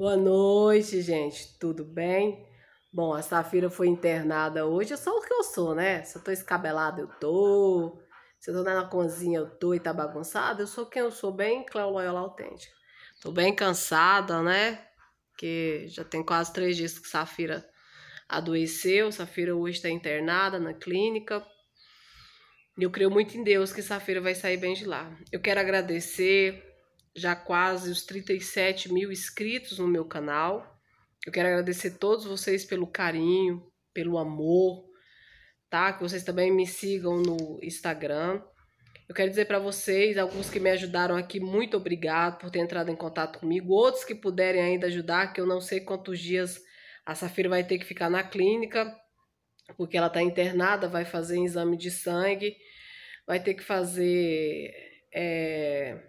Boa noite, gente. Tudo bem? Bom, a Safira foi internada hoje. Eu é sou o que eu sou, né? Se eu tô escabelada, eu tô. Se eu tô na cozinha, eu tô e tá bagunçada. Eu sou quem eu sou, bem Cléo Loyola Autêntica. Tô bem cansada, né? Que já tem quase três dias que Safira adoeceu. Safira hoje está internada na clínica. E eu creio muito em Deus que Safira vai sair bem de lá. Eu quero agradecer já quase os 37 mil inscritos no meu canal. Eu quero agradecer a todos vocês pelo carinho, pelo amor, tá? Que vocês também me sigam no Instagram. Eu quero dizer para vocês, alguns que me ajudaram aqui, muito obrigado por ter entrado em contato comigo. Outros que puderem ainda ajudar, que eu não sei quantos dias a Safira vai ter que ficar na clínica, porque ela está internada, vai fazer exame de sangue, vai ter que fazer é,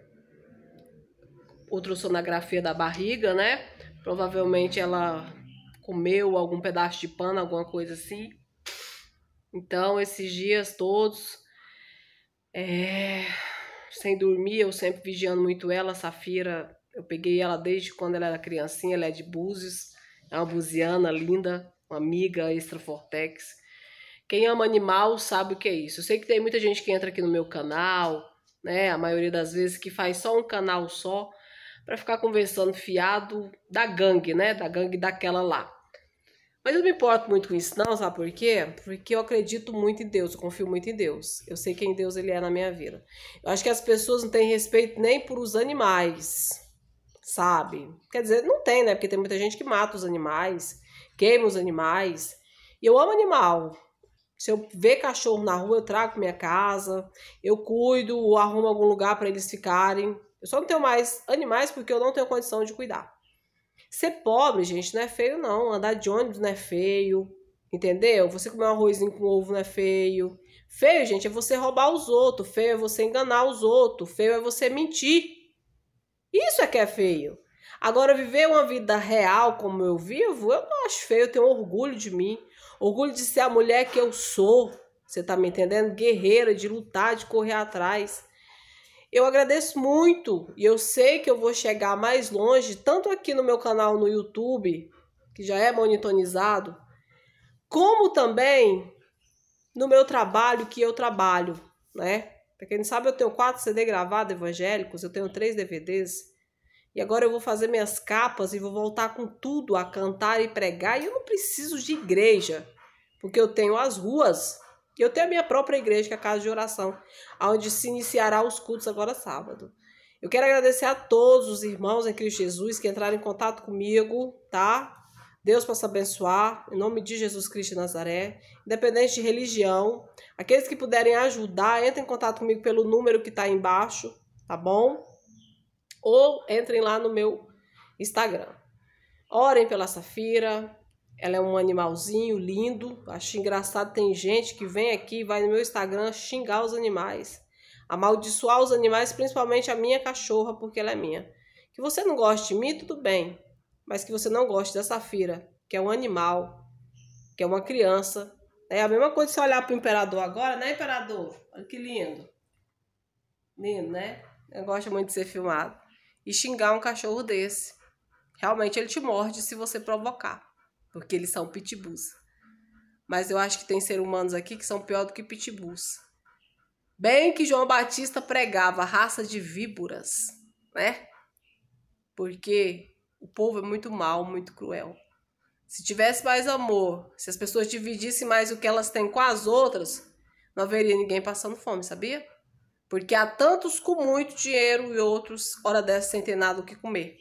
ultrassonografia da barriga, né? Provavelmente ela comeu algum pedaço de pano, alguma coisa assim. Então, esses dias todos, é, sem dormir, eu sempre vigiando muito ela. Safira, eu peguei ela desde quando ela era criancinha, ela é de Búzios, é uma buziana linda, uma amiga extra Fortex. Quem ama animal sabe o que é isso. Eu sei que tem muita gente que entra aqui no meu canal, né? A maioria das vezes que faz só um canal só, para ficar conversando fiado da gangue, né? Da gangue daquela lá. Mas eu não me importo muito com isso, não, sabe por quê? Porque eu acredito muito em Deus, eu confio muito em Deus. Eu sei quem Deus ele é na minha vida. Eu acho que as pessoas não têm respeito nem por os animais, sabe? Quer dizer, não tem, né? Porque tem muita gente que mata os animais, queima os animais. E eu amo animal. Se eu ver cachorro na rua, eu trago pra minha casa, eu cuido, ou arrumo algum lugar para eles ficarem. Eu só não tenho mais animais porque eu não tenho condição de cuidar. Ser pobre, gente, não é feio, não. Andar de ônibus não é feio. Entendeu? Você comer um arrozinho com ovo não é feio. Feio, gente, é você roubar os outros. Feio é você enganar os outros. Feio é você mentir. Isso é que é feio. Agora, viver uma vida real como eu vivo, eu não acho feio. Eu tenho orgulho de mim. Orgulho de ser a mulher que eu sou. Você tá me entendendo? Guerreira, de lutar, de correr atrás. Eu agradeço muito e eu sei que eu vou chegar mais longe, tanto aqui no meu canal no YouTube, que já é monitorizado, como também no meu trabalho que eu trabalho, né? Pra quem não sabe, eu tenho quatro CD gravados evangélicos, eu tenho três DVDs. E agora eu vou fazer minhas capas e vou voltar com tudo a cantar e pregar. E eu não preciso de igreja, porque eu tenho as ruas, eu tenho a minha própria igreja, que é a Casa de Oração, onde se iniciará os cultos agora sábado. Eu quero agradecer a todos os irmãos em Cristo Jesus que entraram em contato comigo, tá? Deus possa abençoar, em nome de Jesus Cristo de Nazaré, independente de religião. Aqueles que puderem ajudar, entrem em contato comigo pelo número que está embaixo, tá bom? Ou entrem lá no meu Instagram. Orem pela Safira, ela é um animalzinho lindo. Acho engraçado. Tem gente que vem aqui, vai no meu Instagram xingar os animais, amaldiçoar os animais, principalmente a minha cachorra, porque ela é minha. Que você não goste de mim, tudo bem. Mas que você não goste da Safira, que é um animal, que é uma criança. É a mesma coisa se olhar para o imperador agora, né, imperador? Olha que lindo. Lindo, né? Eu gosto muito de ser filmado. E xingar um cachorro desse. Realmente ele te morde se você provocar porque eles são pitbulls. Mas eu acho que tem seres humanos aqui que são pior do que pitbulls. Bem que João Batista pregava raça de víboras, né? Porque o povo é muito mal, muito cruel. Se tivesse mais amor, se as pessoas dividissem mais o que elas têm com as outras, não haveria ninguém passando fome, sabia? Porque há tantos com muito dinheiro e outros, hora dessa, sem ter nada o que comer.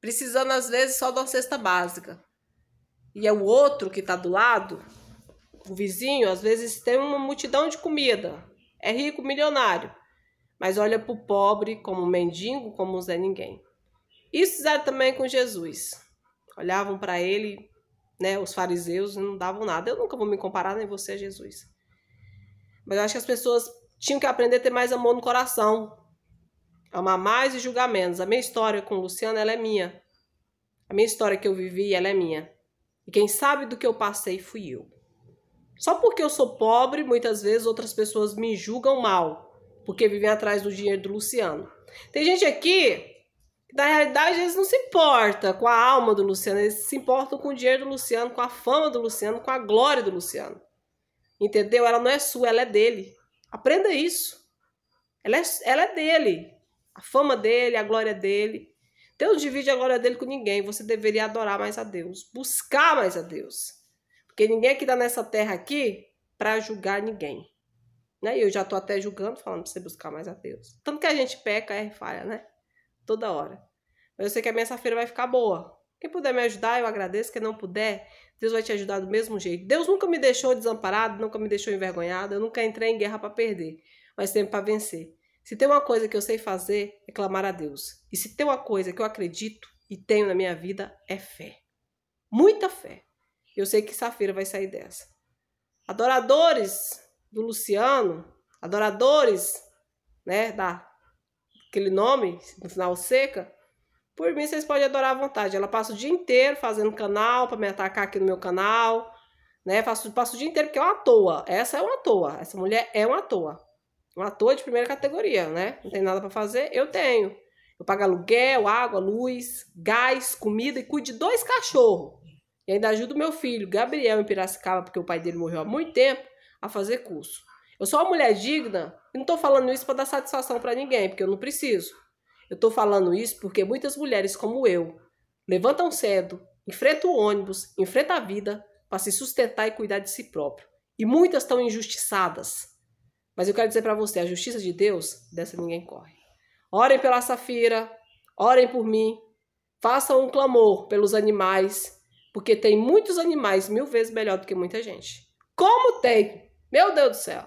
Precisando, às vezes, só de uma cesta básica e é o outro que está do lado, o vizinho, às vezes tem uma multidão de comida, é rico, milionário, mas olha para o pobre como um mendigo, como um Zé Ninguém. Isso fizeram também com Jesus. Olhavam para ele, né, os fariseus, não davam nada. Eu nunca vou me comparar nem você a Jesus. Mas eu acho que as pessoas tinham que aprender a ter mais amor no coração. Amar mais e julgar menos. A minha história com o Luciano, ela é minha. A minha história que eu vivi, ela é minha. E quem sabe do que eu passei fui eu. Só porque eu sou pobre, muitas vezes outras pessoas me julgam mal, porque vivem atrás do dinheiro do Luciano. Tem gente aqui que, na realidade, eles não se importam com a alma do Luciano, eles se importam com o dinheiro do Luciano, com a fama do Luciano, com a glória do Luciano. Entendeu? Ela não é sua, ela é dele. Aprenda isso. Ela é, ela é dele. A fama dele, a glória dele. Deus então, não divide a glória dele com ninguém. Você deveria adorar mais a Deus, buscar mais a Deus. Porque ninguém aqui está nessa terra aqui para julgar ninguém. Né? E eu já estou até julgando, falando para você buscar mais a Deus. Tanto que a gente peca, e falha, né? Toda hora. Mas eu sei que a minha feira vai ficar boa. Quem puder me ajudar, eu agradeço. Quem não puder, Deus vai te ajudar do mesmo jeito. Deus nunca me deixou desamparado, nunca me deixou envergonhado. Eu nunca entrei em guerra para perder, mas sempre para vencer. Se tem uma coisa que eu sei fazer, é clamar a Deus. E se tem uma coisa que eu acredito e tenho na minha vida, é fé. Muita fé. Eu sei que safira vai sair dessa. Adoradores do Luciano, adoradores, né, da aquele nome, no final seca, por mim vocês podem adorar à vontade. Ela passa o dia inteiro fazendo canal para me atacar aqui no meu canal, né? Faço, passo o dia inteiro porque é uma toa. Essa é uma toa. Essa mulher é uma toa. Um ator de primeira categoria, né? Não tem nada para fazer? Eu tenho. Eu pago aluguel, água, luz, gás, comida e cuido de dois cachorros. E ainda ajudo meu filho, Gabriel, em Piracicaba, porque o pai dele morreu há muito tempo, a fazer curso. Eu sou uma mulher digna e não estou falando isso para dar satisfação para ninguém, porque eu não preciso. Eu estou falando isso porque muitas mulheres como eu levantam cedo, enfrentam o ônibus, enfrentam a vida para se sustentar e cuidar de si próprio. E muitas estão injustiçadas. Mas eu quero dizer para você, a justiça de Deus, dessa ninguém corre. Orem pela Safira, orem por mim, façam um clamor pelos animais, porque tem muitos animais mil vezes melhor do que muita gente. Como tem? Meu Deus do céu.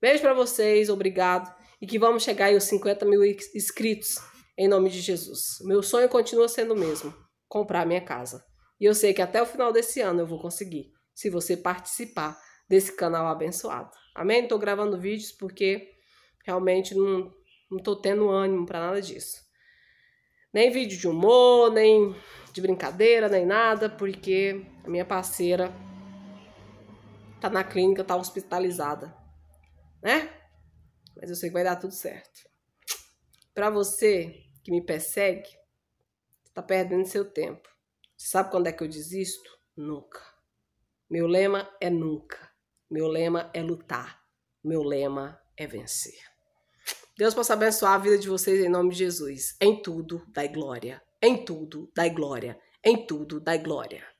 Beijo para vocês, obrigado. E que vamos chegar aos 50 mil inscritos, em nome de Jesus. Meu sonho continua sendo o mesmo, comprar minha casa. E eu sei que até o final desse ano eu vou conseguir, se você participar desse canal abençoado. Amém? Estou gravando vídeos porque realmente não estou tendo ânimo para nada disso. Nem vídeo de humor, nem de brincadeira, nem nada, porque a minha parceira tá na clínica, tá hospitalizada, né? Mas eu sei que vai dar tudo certo. Para você que me persegue, tá perdendo seu tempo. Você sabe quando é que eu desisto? Nunca. Meu lema é nunca. Meu lema é lutar. Meu lema é vencer. Deus possa abençoar a vida de vocês em nome de Jesus. Em tudo, dai glória. Em tudo, dai glória. Em tudo, dai glória.